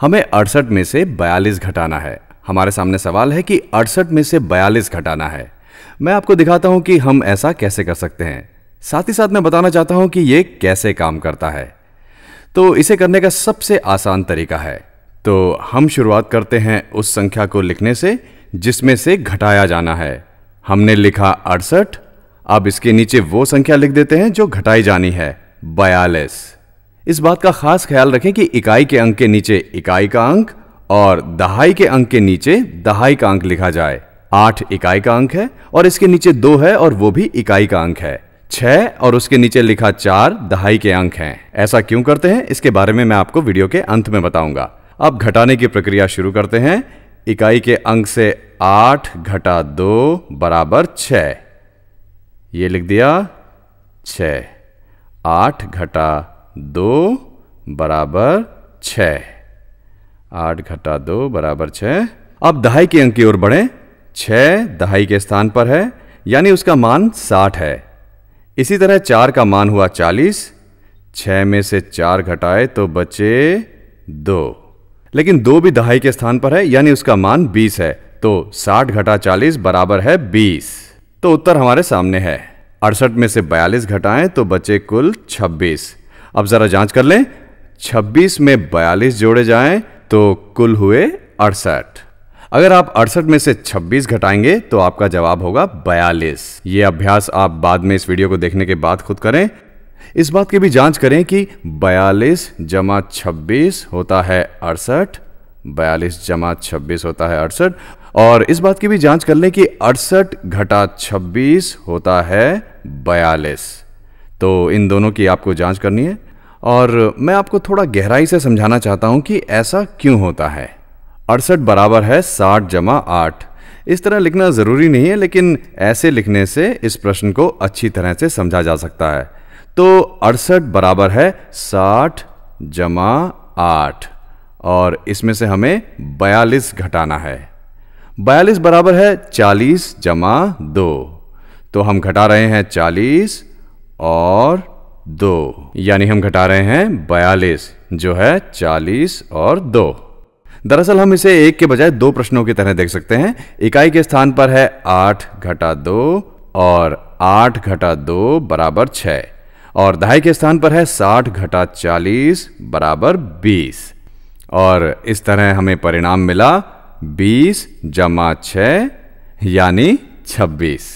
हमें अड़सठ में से बयालीस घटाना है हमारे सामने सवाल है कि अड़सठ में से बयालीस घटाना है मैं आपको दिखाता हूं कि हम ऐसा कैसे कर सकते हैं साथ ही साथ मैं बताना चाहता हूं कि यह कैसे काम करता है तो इसे करने का सबसे आसान तरीका है तो हम शुरुआत करते हैं उस संख्या को लिखने से जिसमें से घटाया जाना है हमने लिखा अड़सठ अब इसके नीचे वो संख्या लिख देते हैं जो घटाई जानी है बयालीस इस बात का खास ख्याल रखें कि इकाई के अंक के नीचे इकाई का अंक और दहाई के अंक के नीचे दहाई का अंक लिखा जाए आठ इकाई का अंक है और इसके नीचे दो है और वो भी इकाई का अंक है छह और उसके नीचे लिखा चार दहाई के अंक हैं ऐसा क्यों करते हैं इसके बारे में मैं आपको वीडियो के अंत में बताऊंगा अब घटाने की प्रक्रिया शुरू करते हैं इकाई के अंक से आठ घटा दो बराबर छ ये लिख दिया छ आठ घटा दो बराबर छ आठ घटा दो बराबर छ अब दहाई के अंक की ओर बढ़े छ दहाई के स्थान पर है यानी उसका मान साठ है इसी तरह चार का मान हुआ चालीस छ में से चार घटाए तो बचे दो लेकिन दो भी दहाई के स्थान पर है यानी उसका मान बीस है तो साठ घटा चालीस बराबर है बीस तो उत्तर हमारे सामने है अड़सठ में से बयालीस घटाएं तो बचे कुल छब्बीस अब जरा जांच कर लें 26 में 42 जोड़े जाएं तो कुल हुए अड़सठ अगर आप अड़सठ में से 26 घटाएंगे तो आपका जवाब होगा 42। ये अभ्यास आप बाद में इस वीडियो को देखने के बाद खुद करें इस बात की भी जांच करें कि 42 जमा छब्बीस होता है अड़सठ 42 जमा छब्बीस होता है अड़सठ और इस बात की भी जांच कर लें कि अड़सठ घटा छब्बीस होता है बयालीस तो इन दोनों की आपको जांच करनी है और मैं आपको थोड़ा गहराई से समझाना चाहता हूं कि ऐसा क्यों होता है अड़सठ बराबर है साठ जमा आठ इस तरह लिखना ज़रूरी नहीं है लेकिन ऐसे लिखने से इस प्रश्न को अच्छी तरह से समझा जा सकता है तो अड़सठ बराबर है साठ जमा आठ और इसमें से हमें बयालीस घटाना है बयालीस बराबर है चालीस जमा दो तो हम घटा रहे हैं चालीस और दो यानी हम घटा रहे हैं बयालीस जो है चालीस और दो दरअसल हम इसे एक के बजाय दो प्रश्नों की तरह देख सकते हैं इकाई के स्थान पर है आठ घटा दो और आठ घटा दो बराबर छ और दहाई के स्थान पर है साठ घटा चालीस बराबर बीस और इस तरह हमें परिणाम मिला बीस जमा छ यानी छब्बीस